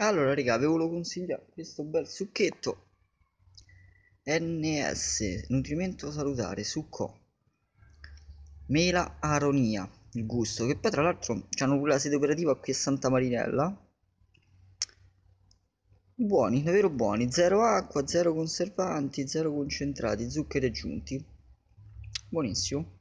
Allora, raga, ve lo consiglio questo bel succhetto NS, nutrimento salutare, succo mela aronia, il gusto, che poi tra l'altro hanno pure la sede operativa qui a Santa Marinella. Buoni, davvero buoni, zero acqua, zero conservanti, zero concentrati, zuccheri aggiunti. Buonissimo.